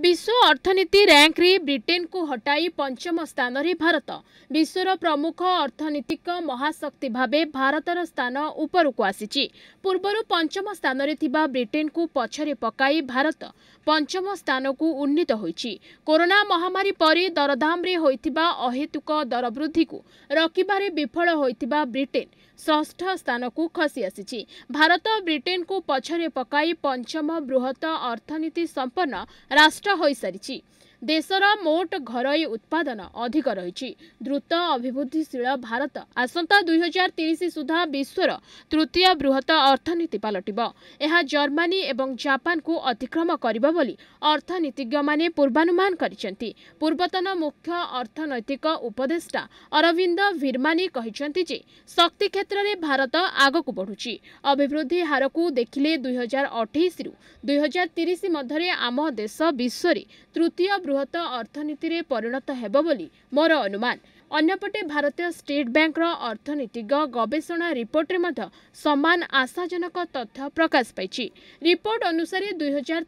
ବିଶ୍ୱ ଅର୍ଥନୀତି ର୍ୟାଙ୍କରେ ବ୍ରିଟେନକୁ ହଟାଇ ପଞ୍ଚମ ସ୍ଥାନରେ ଭାରତ ବିଶ୍ୱର ପ୍ରମୁଖ ଅର୍ଥନୀତିକ ମହାଶକ୍ତି ଭାବେ ଭାରତର ସ୍ଥାନ ଉପରକୁ ଆସିଛି ପୂର୍ବରୁ ପଞ୍ଚମ ସ୍ଥାନରେ ଥିବା ବ୍ରିଟେନକୁ ପଛରେ ପକାଇ ଭାରତ ପଞ୍ଚମ ସ୍ଥାନକୁ ଉନ୍ନୀତ ହୋଇଛି କରୋନା ମହାମାରୀ ପରେ ଦରଦାମରେ ହୋଇଥିବା ଅହେତୁକ ଦରବୃଦ୍ଧିକୁ ରୋକିବାରେ ବିଫଳ ହୋଇଥିବା ବ୍ରିଟେନ ଷଷ୍ଠ ସ୍ଥାନକୁ ଖସି ଆସିଛି ଭାରତ ବ୍ରିଟେନକୁ ପଛରେ ପକାଇ ପଞ୍ଚମ ବୃହତ ଅର୍ଥନୀତି ସମ୍ପନ୍ନ ରାଷ୍ଟ୍ର ନଷ୍ଟ ହୋଇସାରିଛି ଦେଶର ମୋଟ ଘରୋଇ ଉତ୍ପାଦନ ଅଧିକ ରହିଛି ଦ୍ରୁତ ଅଭିବୃଦ୍ଧିଶୀଳ ଭାରତ ଆସନ୍ତା ଦୁଇହଜାର ତିରିଶ ସୁଦ୍ଧା ବିଶ୍ୱର ତୃତୀୟ ବୃହତ ଅର୍ଥନୀତି ପାଲଟିବ ଏହା ଜର୍ମାନୀ ଏବଂ ଜାପାନକୁ ଅତିକ୍ରମ କରିବ ବୋଲି ଅର୍ଥନୀତିଜ୍ଞମାନେ ପୂର୍ବାନୁମାନ କରିଛନ୍ତି ପୂର୍ବତନ ମୁଖ୍ୟ ଅର୍ଥନୈତିକ ଉପଦେଷ୍ଟା ଅରବିନ୍ଦ ଭିର୍ମାନୀ କହିଛନ୍ତି ଯେ ଶକ୍ତି କ୍ଷେତ୍ରରେ ଭାରତ ଆଗକୁ ବଢ଼ୁଛି ଅଭିବୃଦ୍ଧି ହାରକୁ ଦେଖିଲେ ଦୁଇହଜାର ଅଠେଇଶରୁ ଦୁଇହଜାର ତିରିଶ ମଧ୍ୟରେ ଆମ ଦେଶ ବିଶ୍ୱରେ ତୃତୀୟ ବୃହତ ଅର୍ଥନୀତିରେ ପରିଣତ ହେବ ବୋଲି ମୋର ଅନୁମାନ ଅନ୍ୟପଟେ ଭାରତୀୟ ଷ୍ଟେଟ୍ ବ୍ୟାଙ୍କର ଅର୍ଥନୀତିଜ୍ଞ ଗବେଷଣା ରିପୋର୍ଟରେ ମଧ୍ୟ ସମାନ ଆଶାଜନକ ତଥ୍ୟ ପ୍ରକାଶ ପାଇଛି ରିପୋର୍ଟ ଅନୁସାରେ ଦୁଇହଜାର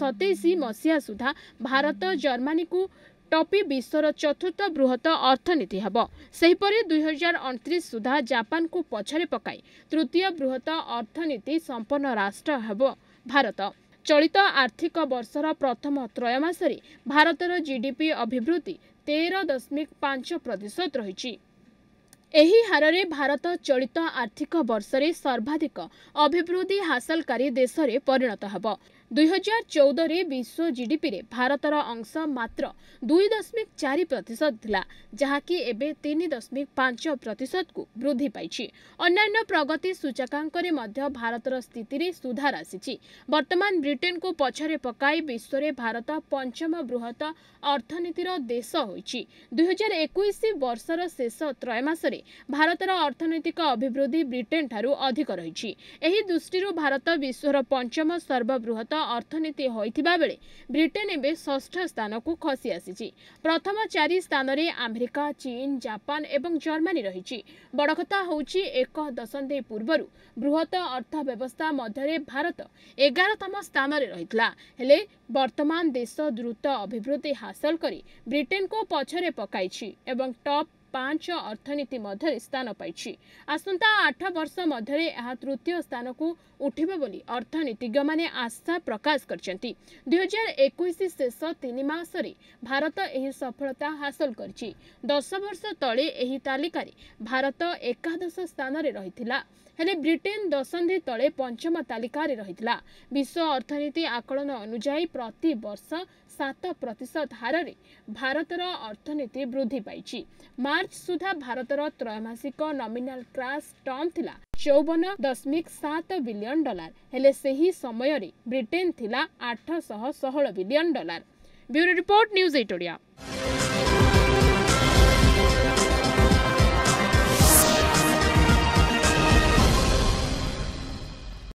ସତେଇଶ ମସିହା ସୁଦ୍ଧା ଭାରତ ଜର୍ମାନୀକୁ ଟପି ବିଶ୍ୱର ଚତୁର୍ଥ ବୃହତ ଅର୍ଥନୀତି ହେବ ସେହିପରି ଦୁଇହଜାର ଅଣତିରିଶ ସୁଦ୍ଧା ଜାପାନକୁ ପଛରେ ପକାଇ ତୃତୀୟ ବୃହତ ଅର୍ଥନୀତି ସମ୍ପନ୍ନ ରାଷ୍ଟ୍ର ହେବ ଭାରତ ଚଳିତ ଆର୍ଥିକ ବର୍ଷର ପ୍ରଥମ ତ୍ରୟମାସରେ ଭାରତର ଜିଡିପି ଅଭିବୃଦ୍ଧି ତେର ଦଶମିକ ପାଞ୍ଚ ପ୍ରତିଶତ ରହିଛି ଏହି ହାରରେ ଭାରତ ଚଳିତ ଆର୍ଥିକ ବର୍ଷରେ ସର୍ବାଧିକ ଅଭିବୃଦ୍ଧି ହାସଲକାରୀ ଦେଶରେ ପରିଣତ ହେବ 2014 रे चौध र विश्व जिडिपिएर भारत र अंश मात्र 2.4 दशमिक चारि प्रतिशत थाहा छ जहाँकि एन दशमिक प्रतिशत कु वृद्धि पाइछि अन्य प्रगति सूचकाङ्कले मध्य भारत र स्थिति सुधार आसीछि वर्तमान ब्रिटेनको पछाडि पकाई विश्व रे भारत पञ्चम बृहत अर्थनीति रो देश हुन्छ दुई हजार एकै वर्ष र शेष त्रयमास भारत अर्थनैतिक अभि ब्रिटेन ठु अधिक रो भारत विश्व रो पञ्चम सर्वबृहत ଅର୍ଥନୀତି ହୋଇଥିବା ବେଳେ ବ୍ରିଟେନ୍ ଏବେ ଷଷ୍ଠ ସ୍ଥାନକୁ ଖସି ଆସିଛି ପ୍ରଥମ ଚାରି ସ୍ଥାନରେ ଆମେରିକା ଚୀନ ଜାପାନ ଏବଂ ଜର୍ମାନୀ ରହିଛି ବଡ଼ କଥା ହେଉଛି ଏକ ଦଶନ୍ଧି ପୂର୍ବରୁ ବୃହତ ଅର୍ଥବ୍ୟବସ୍ଥା ମଧ୍ୟରେ ଭାରତ ଏଗାରତମ ସ୍ଥାନରେ ରହିଥିଲା ହେଲେ ବର୍ତ୍ତମାନ ଦେଶ ଦ୍ରୁତ ଅଭିବୃଦ୍ଧି ହାସଲ କରି ବ୍ରିଟେନ୍କୁ ପଛରେ ପକାଇଛି ଏବଂ ଟପ୍ ପାଞ୍ଚ ଅର୍ଥନୀତି ମଧ୍ୟରେ ସ୍ଥାନ ପାଇଛି ଆସନ୍ତା ଆଠ ବର୍ଷ ମଧ୍ୟରେ ଏହା ତୃତୀୟ ସ୍ଥାନକୁ ଉଠିବ ବୋଲି ଅର୍ଥନୀତିଜ୍ଞମାନେ ଆଶା ପ୍ରକାଶ କରିଛନ୍ତି ଦୁଇହଜାର ଏକୋଇଶ ଶେଷ ତିନି ମାସରେ ଭାରତ ଏହି ସଫଳତା ହାସଲ କରିଛି ଦଶ ବର୍ଷ ତଳେ ଏହି ତାଲିକାରେ ଭାରତ ଏକାଦଶ ସ୍ଥାନରେ ରହିଥିଲା ହେଲେ ବ୍ରିଟେନ୍ ଦଶନ୍ଧି ତଳେ ପଞ୍ଚମ ତାଲିକାରେ ରହିଥିଲା ବିଶ୍ୱ ଅର୍ଥନୀତି ଆକଳନ ଅନୁଯାୟୀ ପ୍ରତି ବର୍ଷ ସାତ ପ୍ରତିଶତ ହାରରେ ଭାରତର ଅର୍ଥନୀତି ବୃଦ୍ଧି ପାଇଛି ମାର୍ଚ୍ଚ ସୁଦ୍ଧା ଭାରତର ତ୍ରୟମାସିକ ନମିନାଲ୍ କ୍ରାସ୍ ଟର୍ମ ଥିଲା ଚଉବନ ଦଶମିକ ସାତ ବିଲିୟନ୍ ଡଲାର ହେଲେ ସେହି ସମୟରେ ବ୍ରିଟେନ୍ ଥିଲା ଆଠଶହ ଷୋହଳ billion dollar bureau report news eight Odia